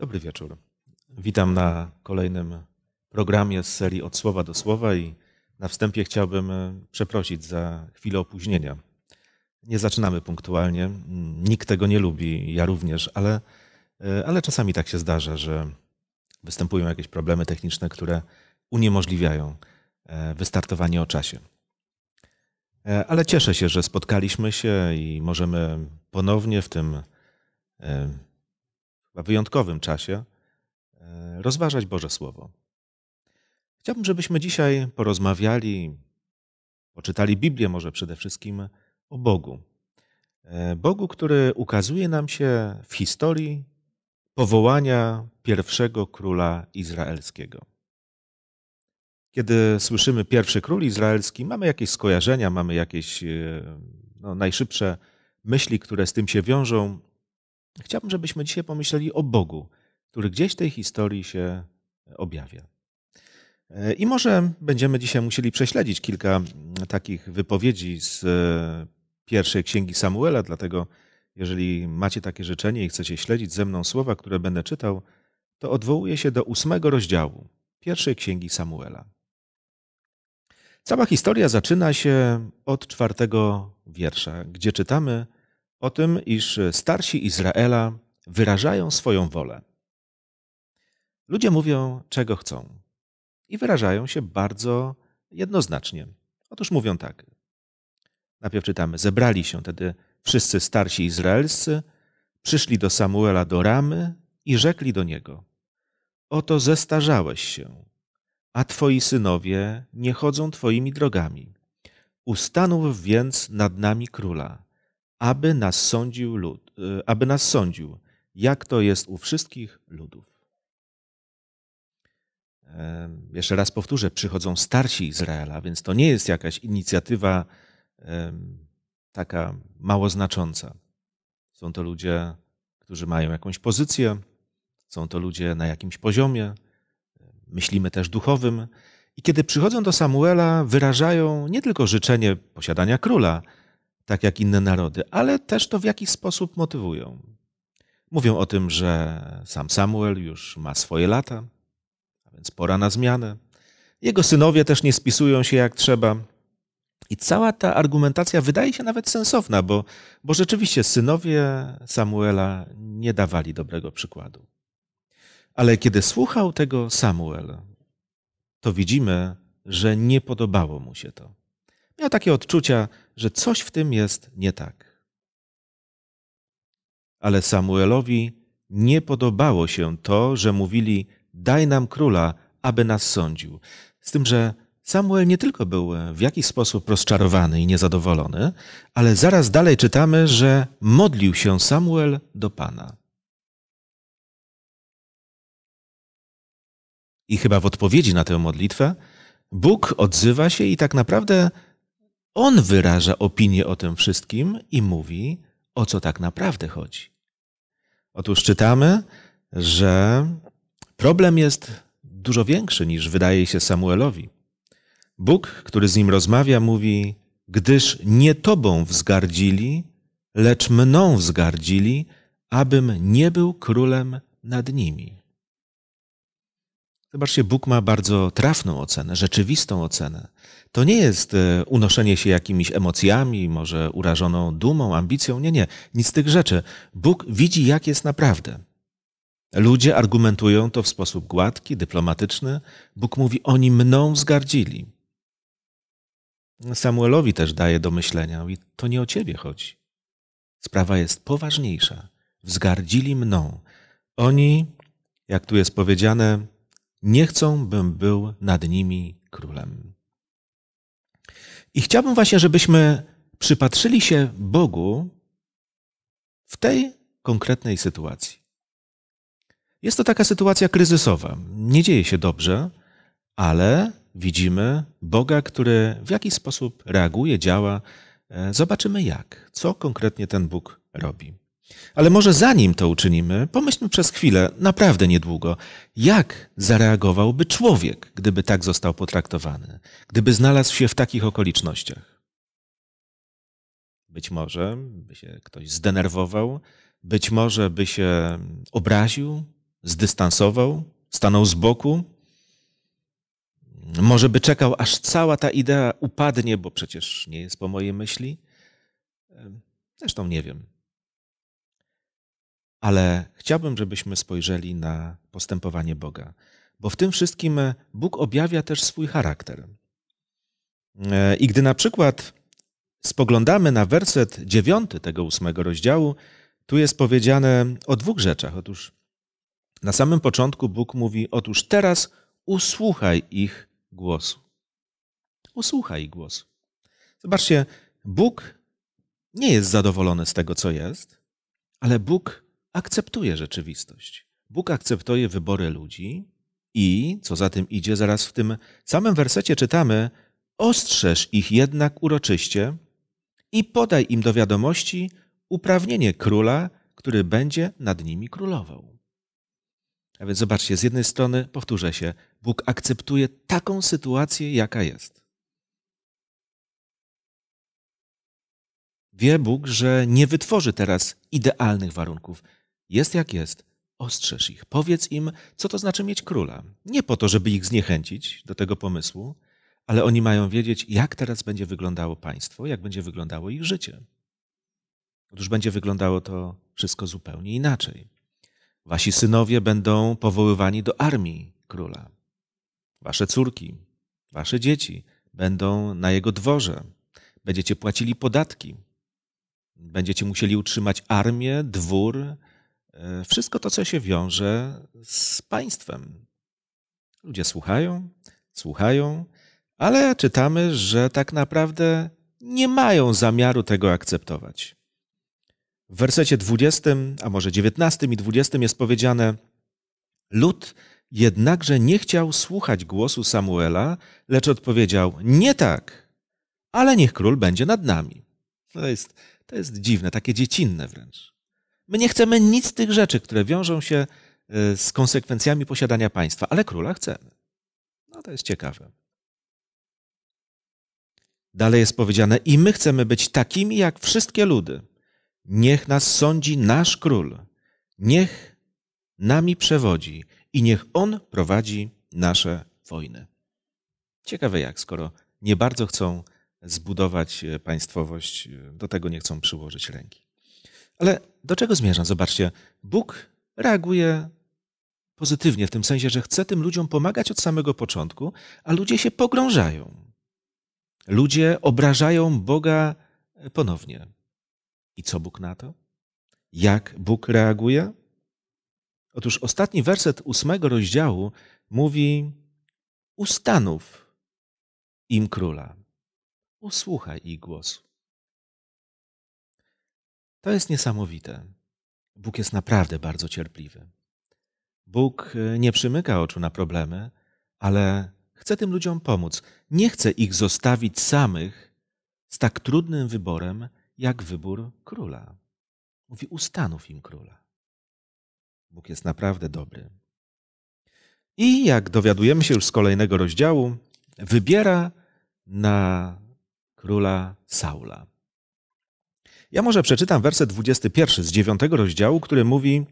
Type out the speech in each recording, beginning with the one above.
Dobry wieczór. Witam na kolejnym programie z serii Od Słowa do Słowa i na wstępie chciałbym e, przeprosić za chwilę opóźnienia. Nie zaczynamy punktualnie, nikt tego nie lubi, ja również, ale E, ale czasami tak się zdarza, że występują jakieś problemy techniczne, które uniemożliwiają e, wystartowanie o czasie. E, ale cieszę się, że spotkaliśmy się i możemy ponownie w tym wyjątkowym czasie rozważać Boże Słowo. Chciałbym, żebyśmy dzisiaj porozmawiali, poczytali Biblię może przede wszystkim o Bogu. Bogu, który ukazuje nam się w historii powołania pierwszego króla izraelskiego. Kiedy słyszymy pierwszy król izraelski, mamy jakieś skojarzenia, mamy jakieś e, no, najszybsze myśli, które z tym się wiążą. Chciałbym, żebyśmy dzisiaj pomyśleli o Bogu, który gdzieś w tej historii się objawia. E, I może będziemy dzisiaj musieli prześledzić kilka takich wypowiedzi z e, pierwszej księgi Samuela, dlatego jeżeli macie takie życzenie i chcecie śledzić ze mną słowa, które będę czytał, to odwołuję się do ósmego rozdziału pierwszej księgi Samuela. Cała historia zaczyna się od czwartego wiersza, gdzie czytamy o tym, iż starsi Izraela wyrażają swoją wolę. Ludzie mówią, czego chcą, i wyrażają się bardzo jednoznacznie. Otóż mówią tak. Najpierw czytamy: Zebrali się tedy Wszyscy starsi Izraelscy przyszli do Samuela do Ramy i rzekli do niego: Oto zestarzałeś się, a twoi synowie nie chodzą twoimi drogami. Ustanów więc nad nami króla, aby nas sądził lud, e, aby nas sądził, jak to jest u wszystkich ludów. Jeszcze raz powtórzę, przychodzą starsi Izraela, więc to nie jest jakaś inicjatywa taka mało znacząca. Są to ludzie, którzy mają jakąś pozycję, są to ludzie na jakimś poziomie, e, myślimy też duchowym. I kiedy przychodzą do Samuela, wyrażają nie tylko życzenie posiadania króla, tak jak inne narody, ale też to w jakiś sposób motywują. Mówią o tym, że sam Samuel już ma swoje lata, a więc pora na zmianę. Jego synowie też nie spisują się jak trzeba. I cała ta argumentacja wydaje się nawet sensowna, bo, bo rzeczywiście synowie Samuela nie dawali dobrego przykładu. Ale kiedy słuchał tego Samuel, to widzimy, że nie podobało mu się to. Miał takie odczucia, że coś w tym jest nie tak. Ale Samuelowi nie podobało się to, że mówili: Daj nam króla, aby nas sądził. Z tym, że Samuel nie tylko był e, w jakiś sposób rozczarowany i niezadowolony, ale zaraz dalej czytamy, że modlił się Samuel do Pana. I chyba w odpowiedzi na tę modlitwę Bóg odzywa się i tak naprawdę on wyraża opinię o tym wszystkim i mówi, o co tak naprawdę chodzi. Otóż czytamy, że problem jest dużo większy niż wydaje się Samuelowi. Bóg, który z nim rozmawia, mówi: Gdyż nie tobą wzgardzili, lecz mną wzgardzili, abym nie był królem nad nimi. Zobaczcie, Bóg ma bardzo trafną ocenę, rzeczywistą ocenę. To nie jest e, unoszenie się jakimiś emocjami, może urażoną dumą, ambicją. Nie, nie, nic z tych rzeczy. Bóg widzi, jak jest naprawdę. Ludzie argumentują to w sposób gładki, dyplomatyczny. Bóg mówi: Oni mną wzgardzili. Samuelowi też daje do myślenia, i to nie o ciebie chodzi. Sprawa jest poważniejsza. Wzgardzili mną. Oni, jak tu jest powiedziane, nie chcą, bym był nad nimi królem. I chciałbym właśnie, żebyśmy przypatrzyli się Bogu w tej konkretnej sytuacji. Jest to taka sytuacja kryzysowa. Nie dzieje się dobrze, ale widzimy Boga, który w jakiś sposób reaguje, działa. E, zobaczymy jak, co konkretnie ten Bóg robi. Ale może zanim to uczynimy, pomyślmy przez chwilę, naprawdę niedługo, jak zareagowałby człowiek, gdyby tak został potraktowany, gdyby znalazł się w takich okolicznościach. Być może by się ktoś zdenerwował, być może by się obraził, zdystansował, stanął z boku, może by czekał, aż cała ta idea upadnie, bo przecież nie jest po mojej myśli. Zresztą nie wiem. Ale chciałbym, żebyśmy spojrzeli na postępowanie Boga, bo w tym wszystkim Bóg objawia też swój charakter. E, I gdy na przykład spoglądamy na werset dziewiąty tego ósmego rozdziału, tu jest powiedziane o dwóch rzeczach. Otóż na samym początku Bóg mówi: Otóż teraz usłuchaj ich głosu. Usłuchaj głosu. Zobaczcie, Bóg nie jest zadowolony z tego, co jest, ale Bóg akceptuje rzeczywistość. Bóg akceptuje wybory ludzi i, co za tym idzie, zaraz w tym samym wersecie czytamy: Ostrzeż ich jednak uroczyście i podaj im do wiadomości uprawnienie króla, który będzie nad nimi królował. A więc zobaczcie, z jednej strony, powtórzę się, Bóg akceptuje taką sytuację, jaka jest. Wie Bóg, że nie wytworzy teraz idealnych warunków. Jest jak jest. Ostrzeż ich, powiedz im, co to znaczy mieć króla. Nie po to, żeby ich zniechęcić do tego pomysłu, ale oni mają wiedzieć, jak teraz będzie wyglądało państwo, jak będzie wyglądało ich życie. Otóż będzie wyglądało to wszystko zupełnie inaczej. Wasi synowie będą powoływani do armii króla. Wasze córki, wasze dzieci będą na jego dworze. Będziecie płacili podatki. Będziecie musieli utrzymać armię, dwór, e, wszystko to, co się wiąże z państwem. Ludzie słuchają, słuchają, ale czytamy, że tak naprawdę nie mają zamiaru tego akceptować. W wersecie 20, a może 19 i 20 jest powiedziane: Lud jednakże nie chciał słuchać głosu Samuela, lecz odpowiedział: Nie tak, ale niech król będzie nad nami. To jest, to jest dziwne, takie dziecinne wręcz. My nie chcemy nic z tych rzeczy, które wiążą się e, z konsekwencjami posiadania państwa, ale króla chcemy. No to jest ciekawe. Dalej jest powiedziane: I my chcemy być takimi jak wszystkie ludy Niech nas sądzi nasz król, niech nami przewodzi i niech on prowadzi nasze wojny. Ciekawe jak, skoro nie bardzo chcą zbudować e, państwowość, e, do tego nie chcą przyłożyć ręki. Ale do czego zmierzam? Zobaczcie, Bóg reaguje pozytywnie, w tym sensie, że chce tym ludziom pomagać od samego początku, a ludzie się pogrążają. Ludzie obrażają Boga e, ponownie. I co Bóg na to? Jak Bóg reaguje? Otóż ostatni werset ósmego rozdziału mówi: Ustanów im króla, usłuchaj ich głosu. To jest niesamowite. Bóg jest naprawdę bardzo cierpliwy. Bóg e, nie przymyka oczu na problemy, ale chce tym ludziom pomóc. Nie chce ich zostawić samych z tak trudnym wyborem, jak wybór króla. Mówi: Ustanów im króla. Bóg jest naprawdę dobry. I jak dowiadujemy się już z kolejnego rozdziału, wybiera na króla Saula. Ja może przeczytam werset 21 z 9 rozdziału, który mówi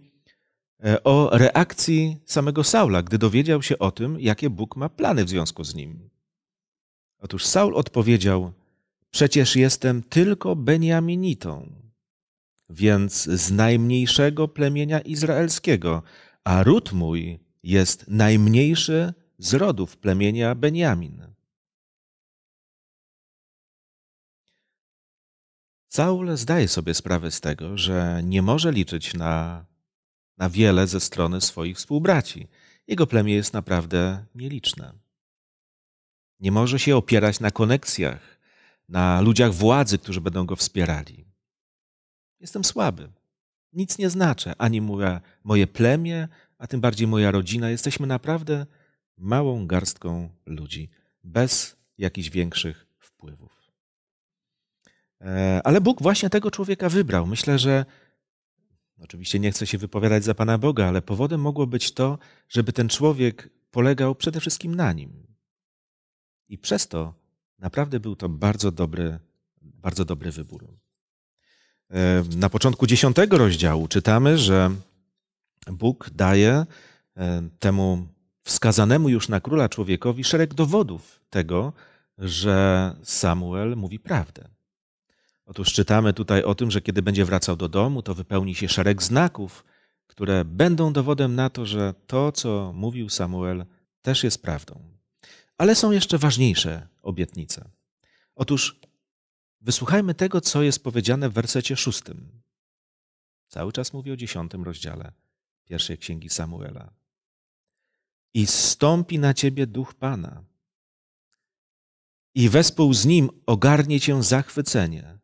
e, o reakcji samego Saula, gdy dowiedział się o tym, jakie Bóg ma plany w związku z nim. Otóż Saul odpowiedział: Przecież jestem tylko Beniaminitą, więc z najmniejszego plemienia izraelskiego, a ród mój jest najmniejszy z rodów plemienia Beniamin. Saul zdaje sobie sprawę z tego, że nie może liczyć na, na wiele ze strony swoich współbraci. Jego plemię jest naprawdę nieliczne. Nie może się opierać na konekcjach na ludziach władzy, którzy będą go wspierali. Jestem słaby. Nic nie znaczę, ani moja, moje plemię, a tym bardziej moja rodzina. Jesteśmy naprawdę małą garstką ludzi, bez jakichś większych wpływów. E, ale Bóg właśnie tego człowieka wybrał. Myślę, że oczywiście nie chcę się wypowiadać za Pana Boga, ale powodem mogło być to, żeby ten człowiek polegał przede wszystkim na nim. I przez to Naprawdę był to bardzo dobry, bardzo dobry wybór. Na początku dziesiątego rozdziału czytamy, że Bóg daje e, temu wskazanemu już na króla człowiekowi szereg dowodów tego, że Samuel mówi prawdę. Otóż czytamy tutaj o tym, że kiedy będzie wracał do domu, to wypełni się szereg znaków, które będą dowodem na to, że to, co mówił Samuel, też jest prawdą. Ale są jeszcze ważniejsze obietnicę. Otóż wysłuchajmy tego, co jest powiedziane w wersecie szóstym. Cały czas mówi o dziesiątym rozdziale pierwszej księgi Samuela. I stąpi na ciebie duch Pana. I wespół z nim ogarnie cię zachwycenie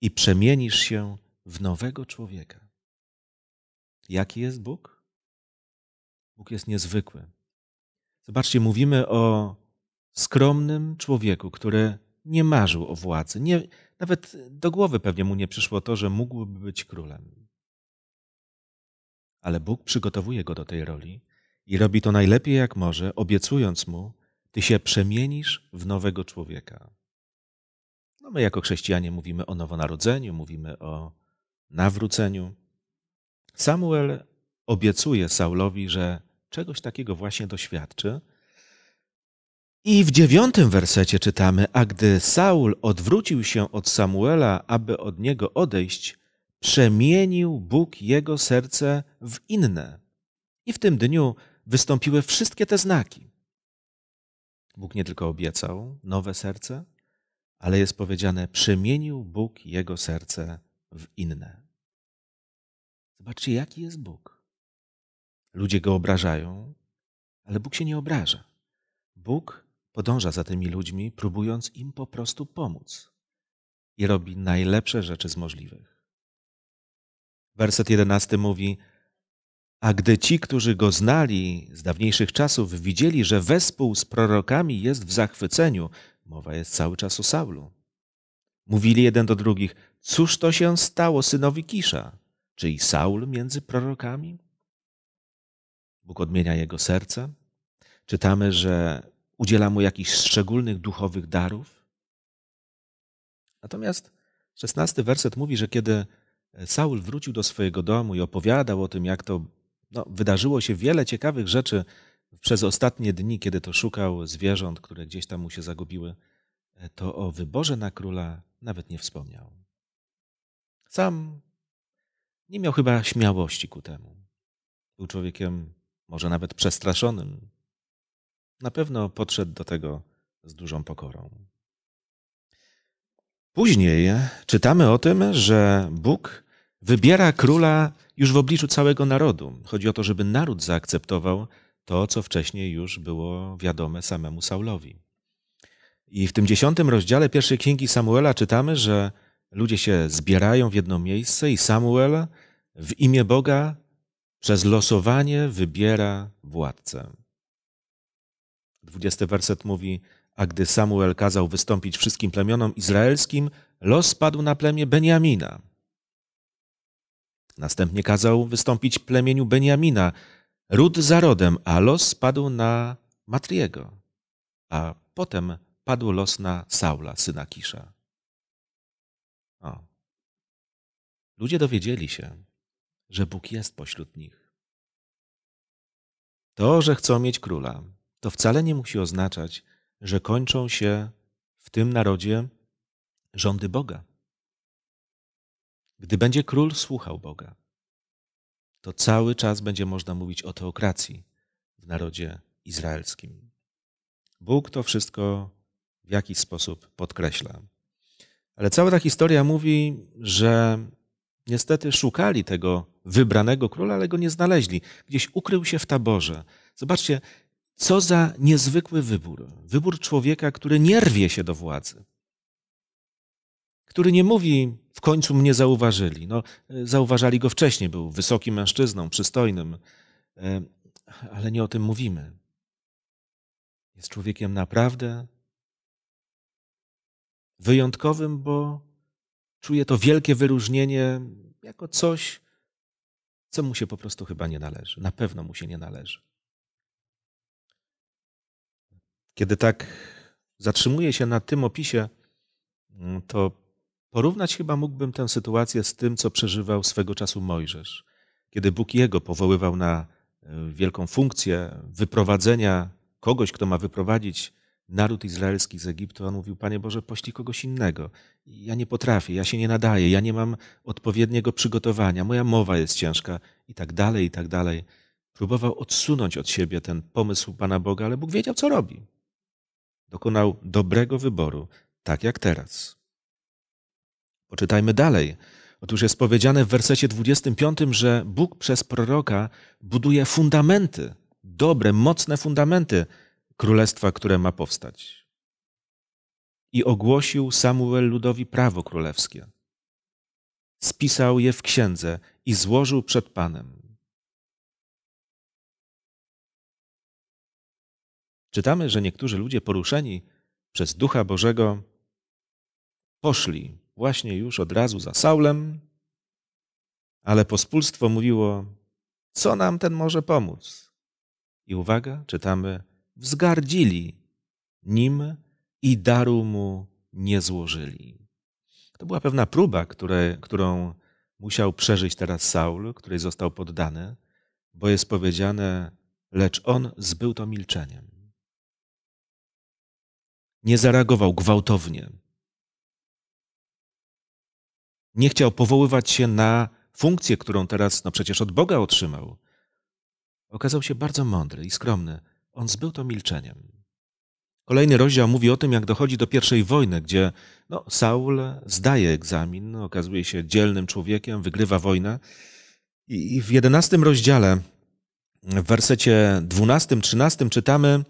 i przemienisz się w nowego człowieka. Jaki jest Bóg? Bóg jest niezwykły. Zobaczcie, mówimy o skromnym człowieku, który nie marzył o władzy. Nie, nawet do głowy pewnie mu nie przyszło to, że mógłby być królem. Ale Bóg przygotowuje go do tej roli i robi to najlepiej jak może, obiecując mu, ty się przemienisz w nowego człowieka. No my jako chrześcijanie mówimy o nowonarodzeniu, mówimy o nawróceniu. Samuel obiecuje Saulowi, że czegoś takiego właśnie doświadczy, i w dziewiątym wersecie czytamy: A gdy Saul odwrócił się od Samuela, aby od niego odejść, przemienił Bóg jego serce w inne. I w tym dniu wystąpiły wszystkie te znaki. Bóg nie tylko obiecał nowe serce, ale jest powiedziane: przemienił Bóg jego serce w inne. Zobaczcie, jaki jest Bóg. Ludzie go obrażają, ale Bóg się nie obraża. Bóg podąża za tymi ludźmi, próbując im po prostu pomóc i robi najlepsze rzeczy z możliwych. Werset jedenasty mówi: A gdy ci, którzy go znali z dawniejszych czasów, widzieli, że wespół z prorokami jest w zachwyceniu, mowa jest cały czas o Saulu. Mówili jeden do drugich: Cóż to się stało synowi Kisza? Czy i Saul między prorokami? Bóg odmienia jego serce. Czytamy, że udziela mu jakichś szczególnych duchowych darów. Natomiast szesnasty werset mówi, że kiedy e, Saul wrócił do swojego domu i opowiadał o tym, jak to no, wydarzyło się wiele ciekawych rzeczy przez ostatnie dni, kiedy to szukał zwierząt, które gdzieś tam mu się zagubiły, e, to o wyborze na króla nawet nie wspomniał. Sam nie miał chyba śmiałości ku temu. Był człowiekiem może nawet przestraszonym, na pewno podszedł do tego z dużą pokorą. Później czytamy o tym, że Bóg wybiera króla już w obliczu całego narodu. Chodzi o to, żeby naród zaakceptował to, co wcześniej już było wiadome samemu Saulowi. I w tym dziesiątym rozdziale pierwszej księgi Samuela czytamy, że ludzie się zbierają w jedno miejsce i Samuel w imię Boga przez losowanie wybiera władcę. 20 werset mówi, a gdy Samuel kazał wystąpić wszystkim plemionom izraelskim, los spadł na plemię Beniamina. Następnie kazał wystąpić plemieniu Beniamina, ród za rodem, a los spadł na Matriego. A potem padł los na Saula, syna Kisza. O. Ludzie dowiedzieli się, że Bóg jest pośród nich. To, że chcą mieć króla, to wcale nie musi oznaczać, że kończą się w tym narodzie rządy Boga. Gdy będzie król słuchał Boga, to cały czas będzie można mówić o teokracji w narodzie izraelskim. Bóg to wszystko w jakiś sposób podkreśla. Ale cała ta historia mówi, że niestety szukali tego wybranego króla, ale go nie znaleźli. Gdzieś ukrył się w taborze. Zobaczcie, co za niezwykły wybór. Wybór człowieka, który nie rwie się do władzy. Który nie mówi, w końcu mnie zauważyli. No, zauważali go wcześniej, był wysokim mężczyzną, przystojnym, e, ale nie o tym mówimy. Jest człowiekiem naprawdę wyjątkowym, bo czuje to wielkie wyróżnienie jako coś, co mu się po prostu chyba nie należy. Na pewno mu się nie należy. Kiedy tak zatrzymuję się na tym opisie, mm, to porównać chyba mógłbym tę sytuację z tym, co przeżywał swego czasu Mojżesz, kiedy Bóg jego powoływał na e, wielką funkcję wyprowadzenia kogoś, kto ma wyprowadzić naród izraelski z Egiptu, on mówił: Panie Boże, poślij kogoś innego. Ja nie potrafię, ja się nie nadaję, ja nie mam odpowiedniego przygotowania, moja mowa jest ciężka i tak dalej, i tak dalej. Próbował odsunąć od siebie ten pomysł Pana Boga, ale Bóg wiedział, co robi dokonał dobrego wyboru, tak jak teraz. Poczytajmy dalej. Otóż jest powiedziane w wersecie 25, że Bóg przez proroka buduje fundamenty, dobre, mocne fundamenty królestwa, które ma powstać. I ogłosił Samuel ludowi prawo królewskie. Spisał je w księdze i złożył przed Panem. czytamy, że niektórzy ludzie poruszeni przez Ducha Bożego poszli właśnie już od razu za Saulem, ale pospólstwo mówiło, co nam ten może pomóc? I uwaga, czytamy, wzgardzili nim i daru mu nie złożyli. To była pewna próba, które, którą musiał przeżyć teraz Saul, której został poddany, bo jest powiedziane, lecz on zbył to milczeniem nie zareagował gwałtownie. Nie chciał powoływać się na funkcję, którą teraz no przecież od Boga otrzymał. Okazał się bardzo mądry i skromny. On zbył to milczeniem. Kolejny rozdział mówi o tym, jak dochodzi do pierwszej wojny, gdzie no, Saul zdaje egzamin, okazuje się dzielnym człowiekiem, wygrywa wojnę. I, w jedenastym rozdziale, w wersecie dwunastym, trzynastym czytamy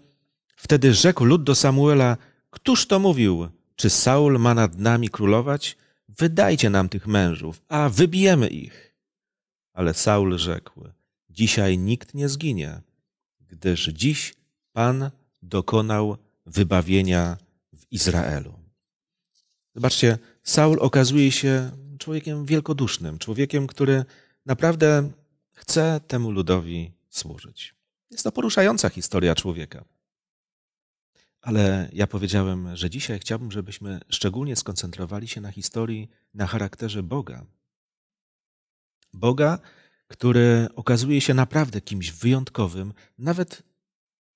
Wtedy rzekł lud do Samuela – Któż to mówił? Czy Saul ma nad nami królować? Wydajcie nam tych mężów, a wybijemy ich. Ale Saul rzekł: Dzisiaj nikt nie zginie, gdyż dziś Pan dokonał wybawienia w Izraelu. Zobaczcie, Saul okazuje się człowiekiem wielkodusznym, człowiekiem, który naprawdę chce temu ludowi służyć. Jest to poruszająca historia człowieka. Ale ja powiedziałem, że dzisiaj chciałbym, żebyśmy szczególnie skoncentrowali się na historii, na charakterze Boga. Boga, który okazuje się naprawdę kimś wyjątkowym, nawet,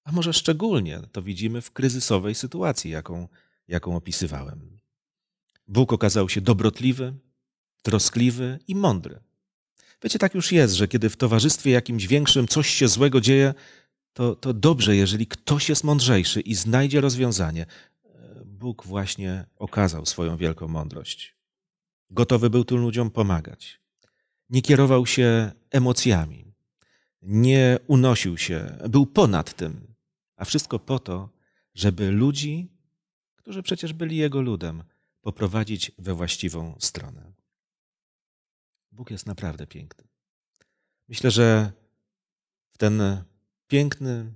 a może szczególnie to widzimy w kryzysowej sytuacji, jaką, jaką opisywałem. Bóg okazał się dobrotliwy, troskliwy i mądry. Wiecie, tak już jest, że kiedy w towarzystwie jakimś większym coś się złego dzieje, to, to dobrze, jeżeli ktoś jest mądrzejszy i znajdzie rozwiązanie. Bóg właśnie okazał swoją wielką mądrość. Gotowy był tu ludziom pomagać. Nie kierował się emocjami, nie unosił się, był ponad tym. A wszystko po to, żeby ludzi, którzy przecież byli jego ludem, poprowadzić we właściwą stronę. Bóg jest naprawdę piękny. Myślę, że w ten piękny,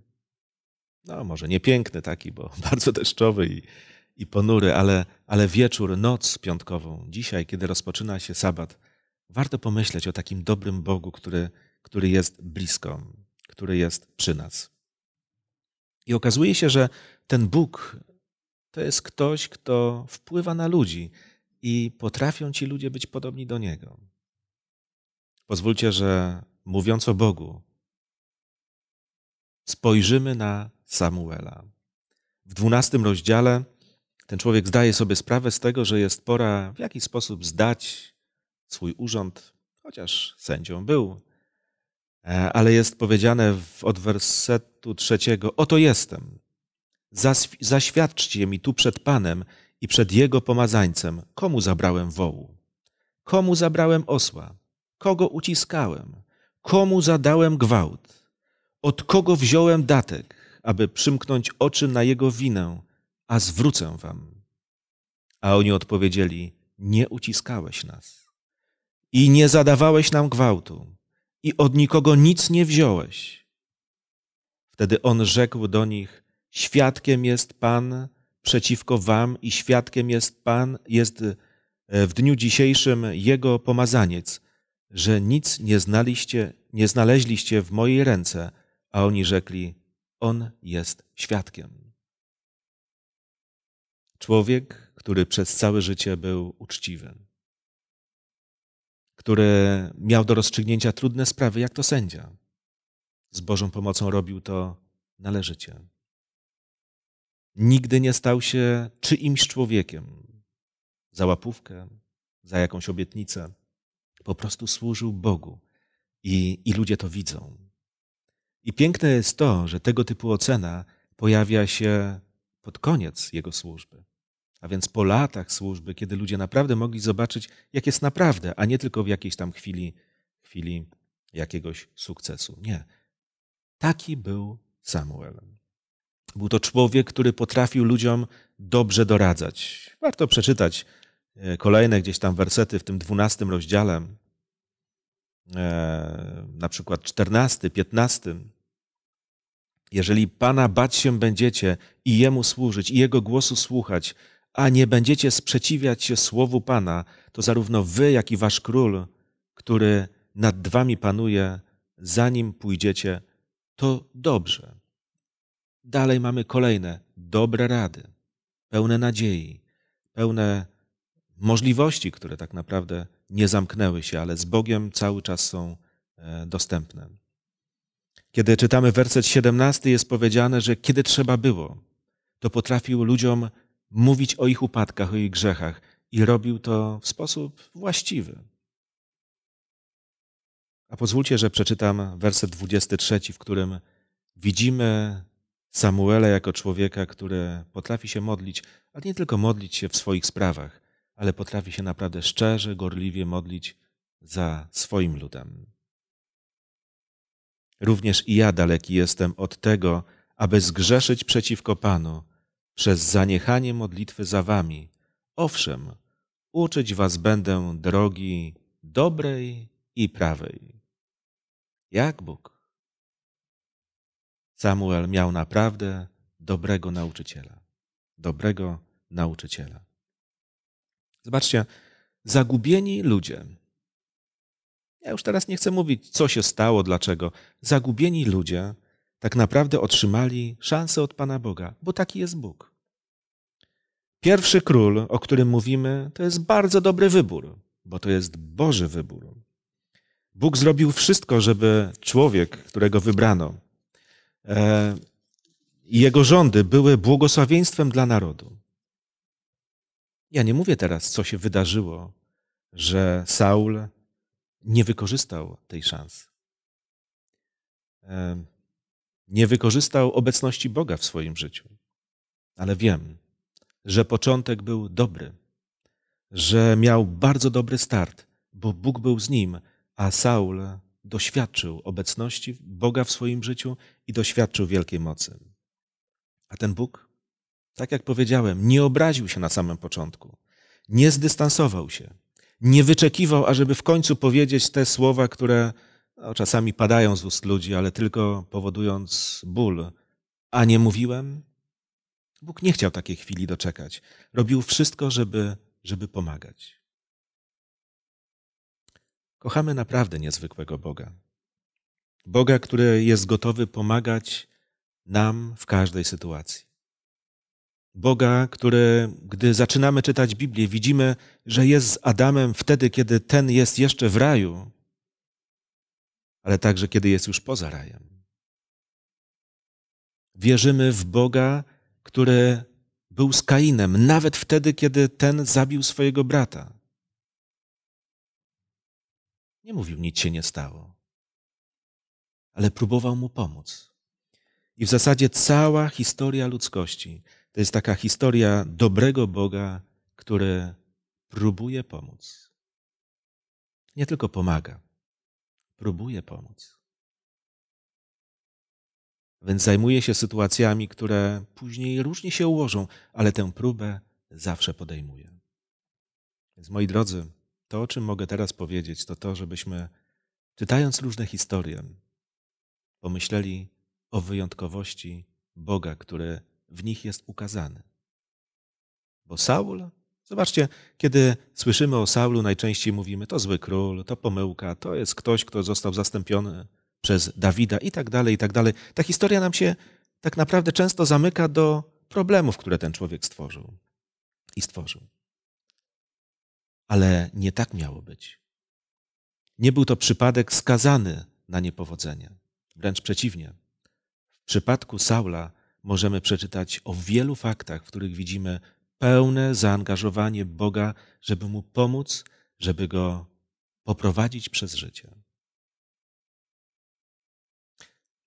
no może nie piękny taki, bo bardzo deszczowy i, i ponury, ale, ale wieczór, noc piątkową, dzisiaj, kiedy rozpoczyna się sabat, warto pomyśleć o takim dobrym Bogu, który, który jest blisko, który jest przy nas. I okazuje się, że ten Bóg to jest ktoś, kto wpływa na ludzi i potrafią ci ludzie być podobni do Niego. Pozwólcie, że mówiąc o Bogu, spojrzymy na Samuela. W dwunastym rozdziale ten człowiek zdaje sobie sprawę z tego, że jest pora w jakiś sposób zdać swój urząd, chociaż sędzią był. E, ale jest powiedziane w, od wersetu trzeciego: Oto jestem. Zaświadczcie mi tu przed Panem i przed Jego pomazańcem, komu zabrałem wołu, komu zabrałem osła, kogo uciskałem, komu zadałem gwałt od kogo wziąłem datek, aby przymknąć oczy na jego winę, a zwrócę wam? A oni odpowiedzieli: Nie uciskałeś nas i nie zadawałeś nam gwałtu i od nikogo nic nie wziąłeś. Wtedy on rzekł do nich: Świadkiem jest Pan przeciwko wam i świadkiem jest Pan, jest e, w dniu dzisiejszym jego pomazaniec, że nic nie znaliście, nie znaleźliście w mojej ręce, a oni rzekli: On jest świadkiem. Człowiek, który przez całe życie był uczciwy, który miał do rozstrzygnięcia trudne sprawy, jak to sędzia. Z Bożą pomocą robił to należycie. Nigdy nie stał się czyimś człowiekiem za łapówkę, za jakąś obietnicę. Po prostu służył Bogu i, i ludzie to widzą. I piękne jest to, że tego typu ocena pojawia się pod koniec jego służby. A więc po latach służby, kiedy ludzie naprawdę mogli zobaczyć, jak jest naprawdę, a nie tylko w jakiejś tam chwili, chwili jakiegoś sukcesu. Nie. Taki był Samuel. Był to człowiek, który potrafił ludziom dobrze doradzać. Warto przeczytać e, kolejne gdzieś tam wersety w tym dwunastym rozdziale E, na przykład 14, 15. Jeżeli Pana bać się będziecie i Jemu służyć, i Jego głosu słuchać, a nie będziecie sprzeciwiać się słowu Pana, to zarówno Wy, jak i Wasz król, który nad Wami panuje, zanim pójdziecie, to dobrze. Dalej mamy kolejne dobre rady, pełne nadziei, pełne możliwości, które tak naprawdę nie zamknęły się, ale z Bogiem cały czas są e, dostępne. Kiedy czytamy werset 17, jest powiedziane, że kiedy trzeba było, to potrafił ludziom mówić o ich upadkach, o ich grzechach i robił to w sposób właściwy. A pozwólcie, że przeczytam werset 23, w którym widzimy Samuela jako człowieka, który potrafi się modlić, ale nie tylko modlić się w swoich sprawach, ale potrafi się naprawdę szczerze, gorliwie modlić za swoim ludem. Również i ja daleki jestem od tego, aby zgrzeszyć przeciwko Panu przez zaniechanie modlitwy za wami. Owszem, uczyć was będę drogi dobrej i prawej. Jak Bóg? Samuel miał naprawdę dobrego nauczyciela. Dobrego nauczyciela. Zobaczcie, zagubieni ludzie. Ja już teraz nie chcę mówić, co się stało, dlaczego. Zagubieni ludzie tak naprawdę otrzymali szansę od Pana Boga, bo taki jest Bóg. Pierwszy król, o którym mówimy, to jest bardzo dobry wybór, bo to jest Boży wybór. Bóg zrobił wszystko, żeby człowiek, którego wybrano, e, i jego rządy były błogosławieństwem dla narodu. Ja nie mówię teraz, co się wydarzyło, że Saul nie wykorzystał tej szansy. Nie wykorzystał obecności Boga w swoim życiu, ale wiem, że początek był dobry, że miał bardzo dobry start, bo Bóg był z nim, a Saul doświadczył obecności Boga w swoim życiu i doświadczył wielkiej mocy. A ten Bóg tak jak powiedziałem, nie obraził się na samym początku, nie zdystansował się, nie wyczekiwał, ażeby w końcu powiedzieć te słowa, które no, czasami padają z ust ludzi, ale tylko powodując ból. A nie mówiłem? Bóg nie chciał takiej chwili doczekać. Robił wszystko, żeby, żeby pomagać. Kochamy naprawdę niezwykłego Boga. Boga, który jest gotowy pomagać nam w każdej sytuacji. Boga, który, gdy zaczynamy czytać Biblię, widzimy, że jest z Adamem wtedy, kiedy ten jest jeszcze w raju, ale także kiedy jest już poza rajem. Wierzymy w Boga, który był z Kainem, nawet wtedy, kiedy ten zabił swojego brata. Nie mówił, nic się nie stało, ale próbował mu pomóc. I w zasadzie cała historia ludzkości to jest taka historia dobrego Boga, który próbuje pomóc. Nie tylko pomaga, próbuje pomóc. Więc zajmuje się sytuacjami, które później różnie się ułożą, ale tę próbę zawsze podejmuje. Więc moi drodzy, to o czym mogę teraz powiedzieć, to to, żebyśmy czytając różne historie, pomyśleli o wyjątkowości Boga, który w nich jest ukazany. Bo Saul, zobaczcie, kiedy słyszymy o Saulu, najczęściej mówimy to zły król, to pomyłka, to jest ktoś, kto został zastąpiony przez Dawida i tak dalej, i tak dalej. Ta historia nam się tak naprawdę często zamyka do problemów, które ten człowiek stworzył i stworzył. Ale nie tak miało być. Nie był to przypadek skazany na niepowodzenie. Wręcz przeciwnie. W przypadku Saula możemy przeczytać o wielu faktach, w których widzimy pełne zaangażowanie Boga, żeby mu pomóc, żeby go poprowadzić przez życie.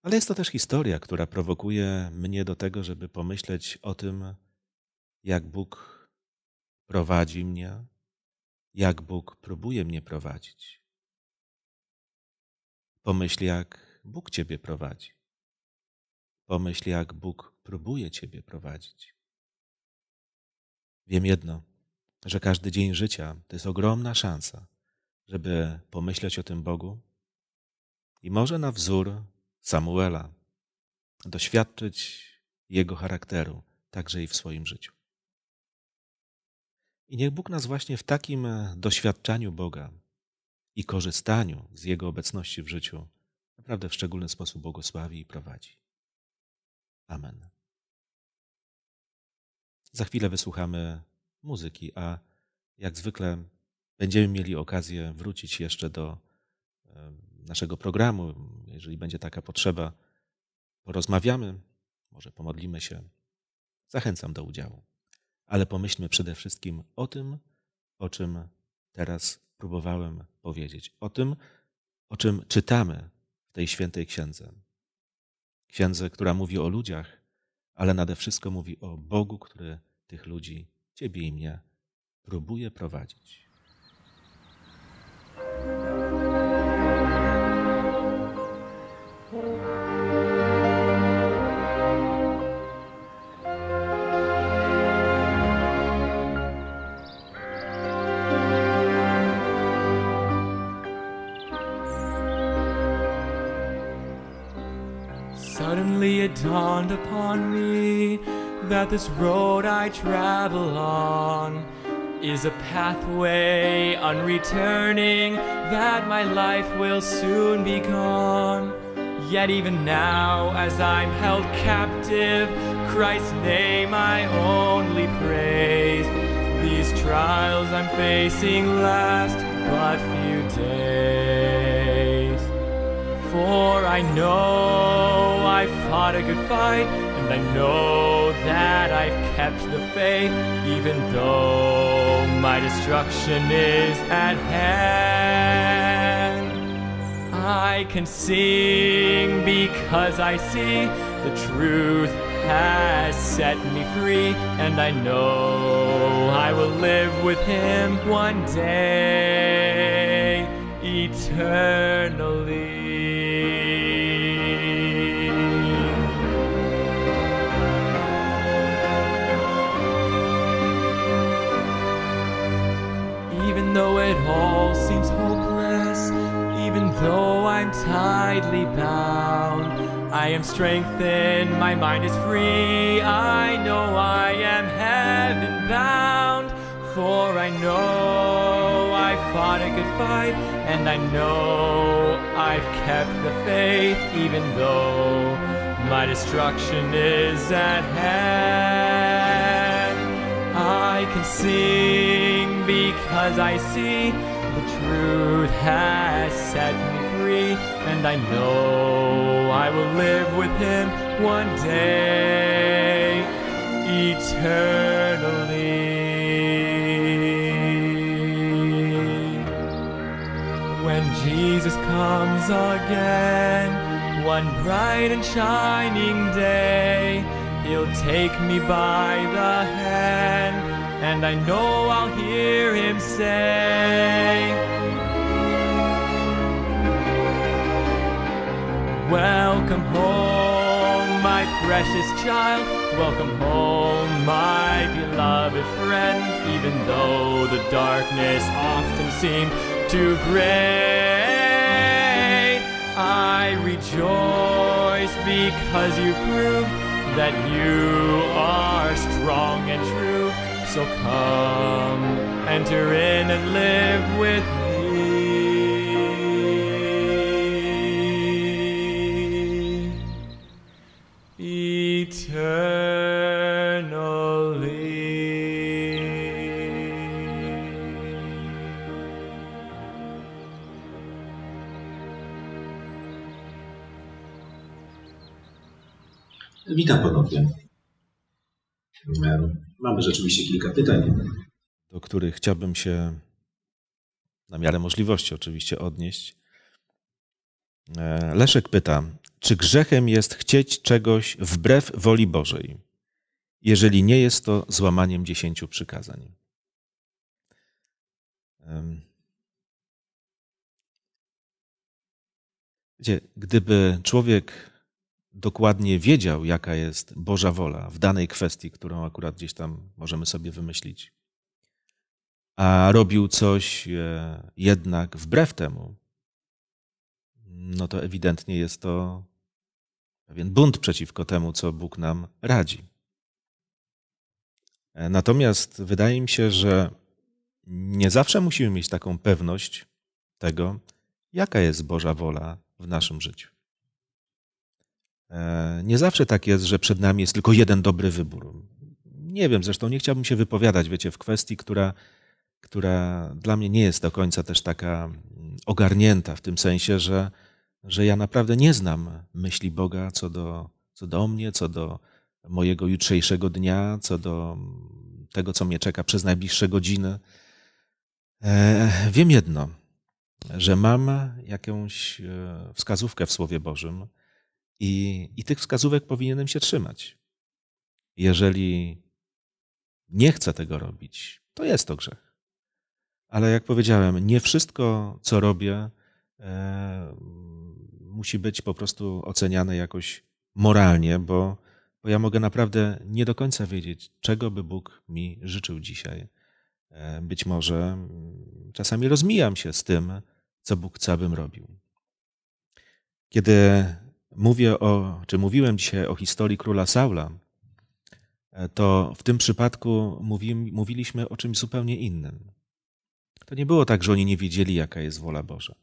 Ale jest to też historia, która prowokuje mnie do tego, żeby pomyśleć o tym, jak Bóg prowadzi mnie, jak Bóg próbuje mnie prowadzić. Pomyśl, jak Bóg Ciebie prowadzi. Pomyśl, jak Bóg próbuje Ciebie prowadzić. Wiem jedno, że każdy dzień życia to jest ogromna szansa, żeby pomyśleć o tym Bogu i może na wzór Samuela doświadczyć Jego charakteru także i w swoim życiu. I niech Bóg nas właśnie w takim doświadczaniu Boga i korzystaniu z Jego obecności w życiu naprawdę w szczególny sposób błogosławi i prowadzi. Amen. Za chwilę wysłuchamy muzyki, a jak zwykle będziemy mieli okazję wrócić jeszcze do naszego programu. Jeżeli będzie taka potrzeba, porozmawiamy, może pomodlimy się. Zachęcam do udziału. Ale pomyślmy przede wszystkim o tym, o czym teraz próbowałem powiedzieć, o tym, o czym czytamy w tej świętej księdze księdze, która mówi o ludziach, ale nade wszystko mówi o Bogu, który tych ludzi, ciebie i mnie, próbuje prowadzić. Suddenly it dawned upon me that this road I travel on is a pathway unreturning, that my life will soon be gone. Yet even now, as I'm held captive, Christ's name I only praise. These trials I'm facing last but few days. For I know I fought a good fight, and I know that I've kept the faith, even though my destruction is at hand. I can sing because I see the truth has set me free, and I know I will live with him one day eternally. Even though it all seems hopeless, even though I'm tightly bound, I am strengthened, my mind is free. I know I am heaven bound, for I know I fought a good fight, and I know I've kept the faith, even though my destruction is at hand. I can see because I see the truth has set me free, and I know I will live with Him one day eternally. When Jesus comes again, one bright and shining day, He'll take me by the hand, and I know I'll him say, Welcome home, my precious child. Welcome home, my beloved friend. Even though the darkness often seemed too great, I rejoice because you prove that you are strong and true. So come, enter in and live with me. Eternally. Witam ponownie. rzeczywiście kilka pytań. Do których chciałbym się na miarę możliwości oczywiście odnieść. E, Leszek pyta, czy grzechem jest chcieć czegoś wbrew woli Bożej, jeżeli nie jest to złamaniem dziesięciu przykazań? Gdyby człowiek dokładnie wiedział, jaka jest Boża wola w danej kwestii, którą akurat gdzieś tam możemy sobie wymyślić, a robił coś e, jednak wbrew temu, no to ewidentnie jest to pewien bunt przeciwko temu, co Bóg nam radzi. E, natomiast wydaje mi się, że nie zawsze musimy mieć taką pewność tego, jaka jest Boża wola w naszym życiu. E, nie zawsze tak jest, że przed nami jest tylko jeden dobry wybór. Nie wiem, zresztą nie chciałbym się wypowiadać, wiecie, w kwestii, która, która dla mnie nie jest do końca też taka mm, ogarnięta, w tym sensie, że, że ja naprawdę nie znam myśli Boga co do, co do mnie, co do mojego jutrzejszego dnia, co do mm, tego, co mnie czeka przez najbliższe godziny. E, wiem jedno, że mam jakąś e, wskazówkę w Słowie Bożym, i, I tych wskazówek powinienem się trzymać. Jeżeli nie chcę tego robić, to jest to grzech. Ale jak powiedziałem, nie wszystko, co robię, e, musi być po prostu oceniane jakoś moralnie, bo, bo ja mogę naprawdę nie do końca wiedzieć, czego by Bóg mi życzył dzisiaj. E, być może mm, czasami rozmijam się z tym, co Bóg chce, abym robił. Kiedy mówię o, czy mówiłem dzisiaj o historii króla Saula, e, to w tym przypadku mówi, mówiliśmy o czymś zupełnie innym. To nie było tak, że oni nie wiedzieli, jaka jest wola Boża.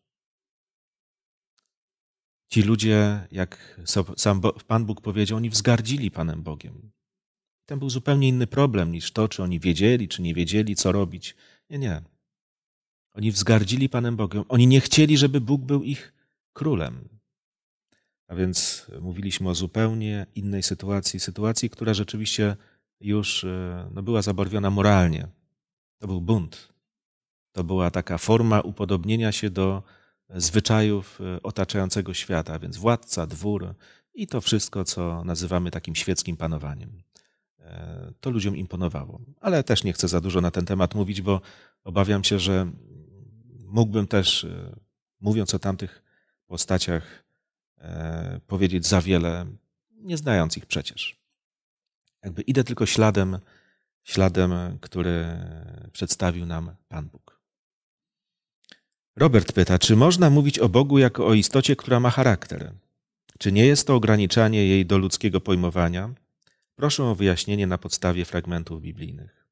Ci ludzie, jak sam Pan Bóg powiedział, oni wzgardzili Panem Bogiem. Ten był zupełnie inny problem niż to, czy oni wiedzieli, czy nie wiedzieli, co robić. Nie, nie. Oni wzgardzili Panem Bogiem. Oni nie chcieli, żeby Bóg był ich królem. A więc mówiliśmy o zupełnie innej sytuacji, sytuacji, która rzeczywiście już e, no, była zabarwiona moralnie. To był bunt. To była taka forma upodobnienia się do e, zwyczajów e, otaczającego świata, więc władca, dwór i to wszystko, co nazywamy takim świeckim panowaniem. To ludziom imponowało. Ale też nie chcę za dużo na ten temat mówić, bo obawiam się, że mógłbym też, mówiąc o tamtych postaciach, E, powiedzieć za wiele, nie znając ich przecież. Jakby idę tylko śladem, śladem, który przedstawił nam Pan Bóg. Robert pyta, czy można mówić o Bogu jako o istocie, która ma charakter? Czy nie jest to ograniczanie jej do ludzkiego pojmowania? Proszę o wyjaśnienie na podstawie fragmentów biblijnych.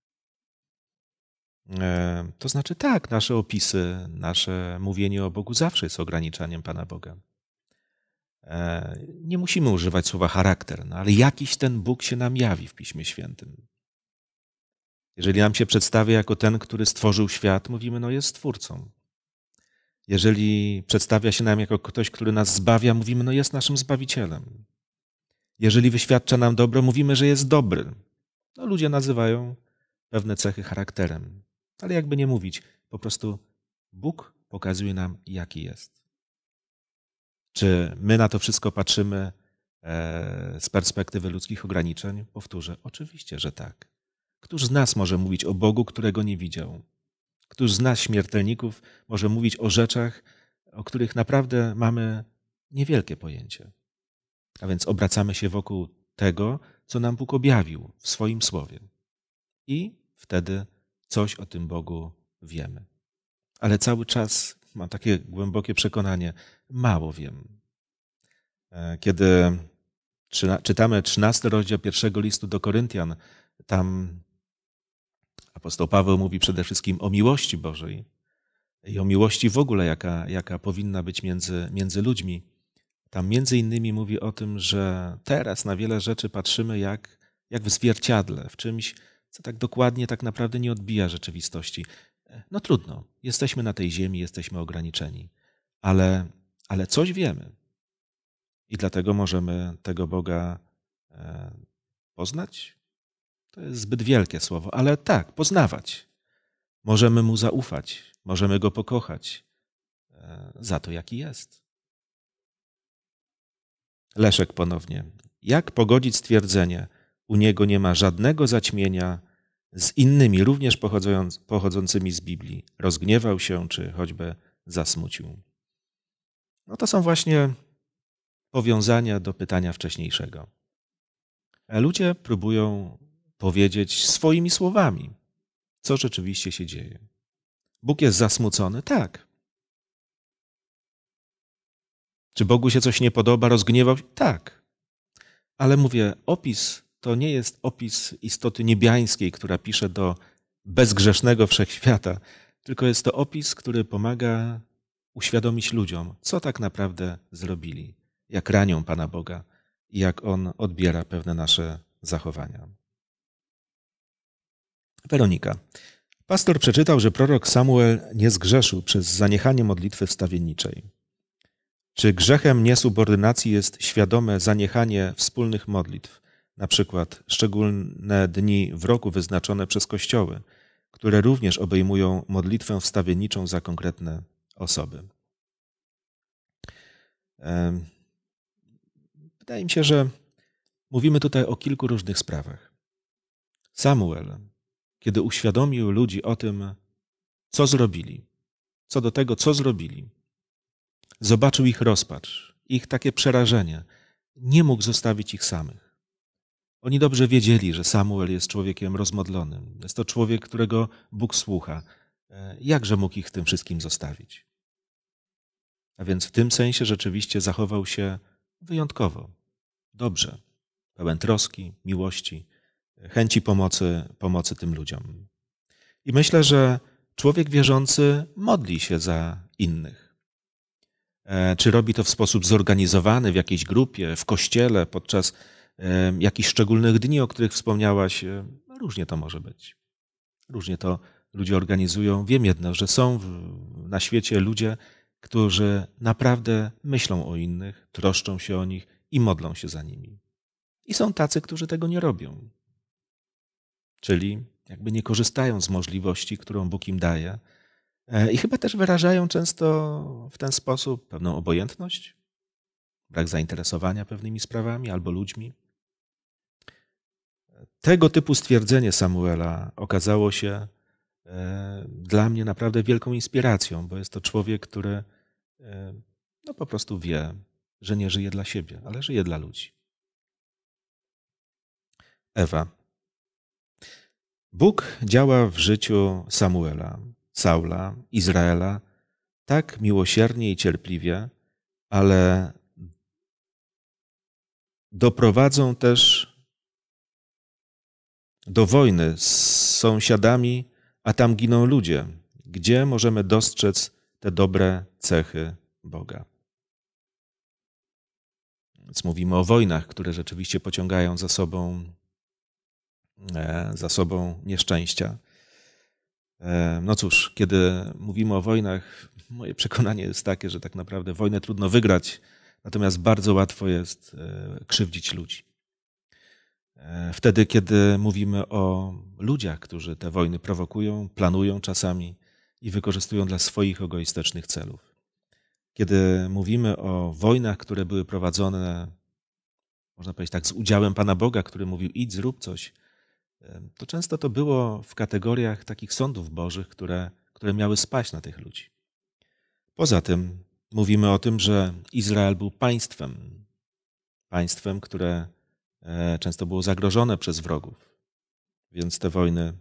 E, to znaczy, tak, nasze opisy, nasze mówienie o Bogu zawsze jest ograniczaniem Pana Boga. E, nie musimy używać słowa charakter, no ale jakiś ten Bóg się nam jawi w Piśmie Świętym. Jeżeli nam się przedstawia jako ten, który stworzył świat, mówimy, no jest stwórcą. Jeżeli przedstawia się nam jako ktoś, który nas zbawia, mówimy, no jest naszym zbawicielem. Jeżeli wyświadcza nam dobro, mówimy, że jest dobry. No, ludzie nazywają pewne cechy charakterem. Ale jakby nie mówić, po prostu Bóg pokazuje nam, jaki jest. Czy my na to wszystko patrzymy e, z perspektywy ludzkich ograniczeń? Powtórzę, oczywiście, że tak. Któż z nas może mówić o Bogu, którego nie widział? Któż z nas, śmiertelników, może mówić o rzeczach, o których naprawdę mamy niewielkie pojęcie? A więc obracamy się wokół tego, co nam Bóg objawił w swoim słowie. I wtedy coś o tym Bogu wiemy. Ale cały czas mam takie głębokie przekonanie, mało wiem. E, kiedy czytamy 13 rozdział pierwszego listu do Koryntian, tam apostoł Paweł mówi przede wszystkim o miłości Bożej i o miłości w ogóle, jaka, jaka powinna być między, między ludźmi. Tam między innymi mówi o tym, że teraz na wiele rzeczy patrzymy jak, jak w zwierciadle, w czymś, co tak dokładnie tak naprawdę nie odbija rzeczywistości. E, no trudno, jesteśmy na tej ziemi, jesteśmy ograniczeni, ale ale coś wiemy. I dlatego możemy tego Boga e, poznać. To jest zbyt wielkie słowo, ale tak, poznawać. Możemy mu zaufać, możemy go pokochać e, za to, jaki jest. Leszek ponownie. Jak pogodzić stwierdzenie, u niego nie ma żadnego zaćmienia z innymi, również pochodzącymi z Biblii? Rozgniewał się czy choćby zasmucił. No to są właśnie powiązania do pytania wcześniejszego. Ludzie próbują powiedzieć swoimi słowami, co rzeczywiście się dzieje. Bóg jest zasmucony? Tak. Czy Bogu się coś nie podoba, rozgniewał Tak. Ale mówię, opis to nie jest opis istoty niebiańskiej, która pisze do bezgrzesznego wszechświata, tylko jest to opis, który pomaga uświadomić ludziom, co tak naprawdę zrobili, jak ranią Pana Boga i jak On odbiera pewne nasze zachowania. Weronika. Pastor przeczytał, że prorok Samuel nie zgrzeszył przez zaniechanie modlitwy wstawienniczej. Czy grzechem niesubordynacji jest świadome zaniechanie wspólnych modlitw, na przykład szczególne dni w roku wyznaczone przez kościoły, które również obejmują modlitwę wstawienniczą za konkretne osoby. Wydaje mi się, że mówimy tutaj o kilku różnych sprawach. Samuel, kiedy uświadomił ludzi o tym, co zrobili, co do tego, co zrobili, zobaczył ich rozpacz, ich takie przerażenie, nie mógł zostawić ich samych. Oni dobrze wiedzieli, że Samuel jest człowiekiem rozmodlonym. Jest to człowiek, którego Bóg słucha. E, jakże mógł ich w tym wszystkim zostawić? A więc w tym sensie rzeczywiście zachował się wyjątkowo, dobrze, pełen troski, miłości, chęci pomocy, pomocy tym ludziom. I myślę, że człowiek wierzący modli się za innych. E, czy robi to w sposób zorganizowany w jakiejś grupie, w kościele, podczas e, jakichś szczególnych dni, o których wspomniałaś? E, no różnie to może być. Różnie to ludzie organizują. Wiem jedno, że są na świecie ludzie, którzy naprawdę myślą o innych, troszczą się o nich i modlą się za nimi. I są tacy, którzy tego nie robią. Czyli jakby nie korzystają z możliwości, którą Bóg im daje. E, I chyba też wyrażają często w ten sposób pewną obojętność, brak zainteresowania pewnymi sprawami albo ludźmi. E, tego typu stwierdzenie Samuela okazało się E, dla mnie naprawdę wielką inspiracją, bo jest to człowiek, który e, no, po prostu wie, że nie żyje dla siebie, ale żyje dla ludzi. Ewa. Bóg działa w życiu Samuela, Saula, Izraela tak miłosiernie i cierpliwie, ale doprowadzą też do wojny z sąsiadami a tam giną ludzie. Gdzie możemy dostrzec te dobre cechy Boga? Więc mówimy o wojnach, które rzeczywiście pociągają za sobą, e, za sobą nieszczęścia. E, no cóż, kiedy mówimy o wojnach, moje przekonanie jest takie, że tak naprawdę wojnę trudno wygrać, natomiast bardzo łatwo jest e, krzywdzić ludzi. E, wtedy, kiedy mówimy o ludziach, którzy te wojny prowokują, planują czasami i wykorzystują dla swoich egoistycznych celów. Kiedy mówimy o wojnach, które były prowadzone, można powiedzieć tak, z udziałem Pana Boga, który mówił idź, zrób coś, e, to często to było w kategoriach takich sądów bożych, które, które miały spaść na tych ludzi. Poza tym mówimy o tym, że Izrael był państwem, państwem, które E, często było zagrożone przez wrogów. Więc te wojny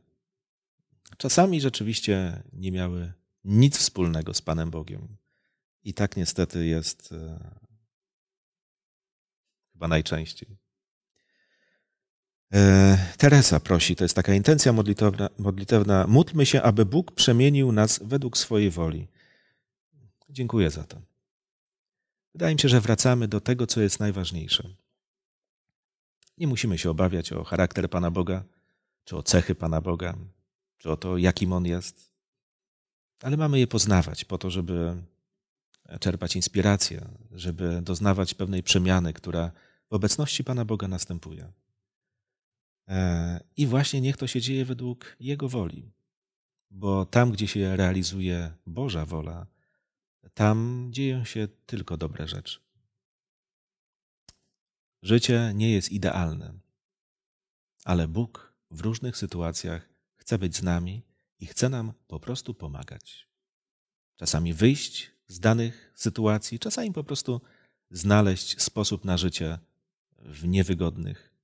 czasami rzeczywiście nie miały nic wspólnego z Panem Bogiem. I tak niestety jest e, chyba najczęściej. E, Teresa prosi, to jest taka intencja modlitewna, modlitewna, módlmy się, aby Bóg przemienił nas według swojej woli. Dziękuję za to. Wydaje mi się, że wracamy do tego, co jest najważniejsze. Nie musimy się obawiać o charakter Pana Boga, czy o cechy Pana Boga, czy o to, jakim On jest, ale mamy je poznawać po to, żeby czerpać inspirację, żeby doznawać pewnej przemiany, która w obecności Pana Boga następuje. E, I właśnie niech to się dzieje według Jego woli, bo tam, gdzie się realizuje Boża wola, tam dzieją się tylko dobre rzeczy. Życie nie jest idealne, ale Bóg w różnych sytuacjach chce być z nami i chce nam po prostu pomagać. Czasami wyjść z danych sytuacji, czasami po prostu znaleźć sposób na życie w niewygodnych,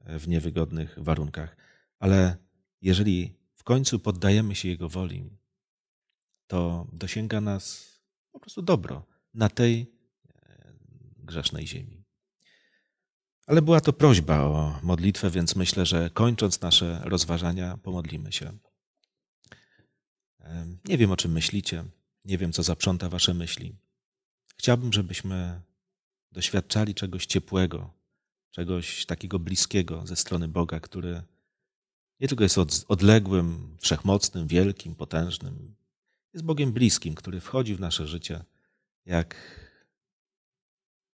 w niewygodnych warunkach. Ale jeżeli w końcu poddajemy się Jego woli, to dosięga nas po prostu dobro na tej e, grzesznej ziemi. Ale była to prośba o modlitwę, więc myślę, że kończąc nasze rozważania, pomodlimy się. Nie wiem, o czym myślicie, nie wiem, co zaprząta Wasze myśli. Chciałbym, żebyśmy doświadczali czegoś ciepłego, czegoś takiego bliskiego ze strony Boga, który nie tylko jest odległym, wszechmocnym, wielkim, potężnym, jest Bogiem bliskim, który wchodzi w nasze życie jak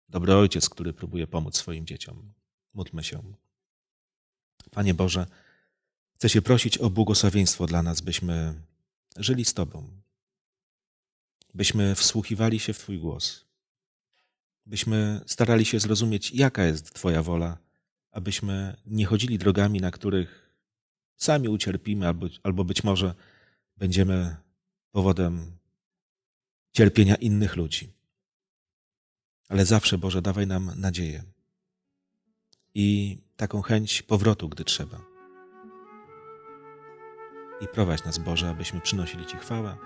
dobry ojciec, który próbuje pomóc swoim dzieciom. Módlmy się. Panie Boże, chcę się prosić o błogosławieństwo dla nas, byśmy żyli z Tobą, byśmy wsłuchiwali się w Twój głos, byśmy starali się zrozumieć, jaka jest Twoja wola, abyśmy nie chodzili drogami, na których sami ucierpimy, albo, albo być może będziemy powodem cierpienia innych ludzi ale zawsze, Boże, dawaj nam nadzieję i taką chęć powrotu, gdy trzeba. I prowadź nas, Boże, abyśmy przynosili Ci chwałę,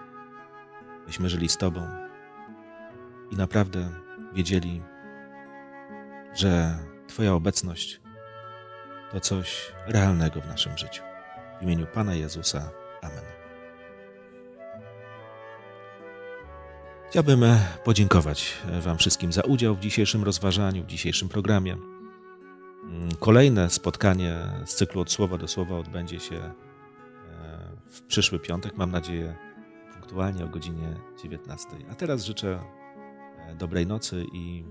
byśmy żyli z Tobą i naprawdę wiedzieli, że Twoja obecność to coś realnego w naszym życiu. W imieniu Pana Jezusa. Amen. Chciałbym e, podziękować e, Wam wszystkim za udział w dzisiejszym rozważaniu, w dzisiejszym programie. Mm, kolejne spotkanie z cyklu Od Słowa do Słowa odbędzie się e, w przyszły piątek, mam nadzieję, punktualnie o godzinie 19. A teraz życzę dobrej nocy i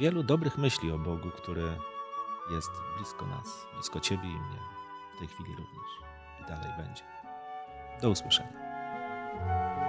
wielu dobrych myśli o Bogu, który jest blisko nas, blisko Ciebie i mnie, w tej chwili również i dalej będzie. Do usłyszenia.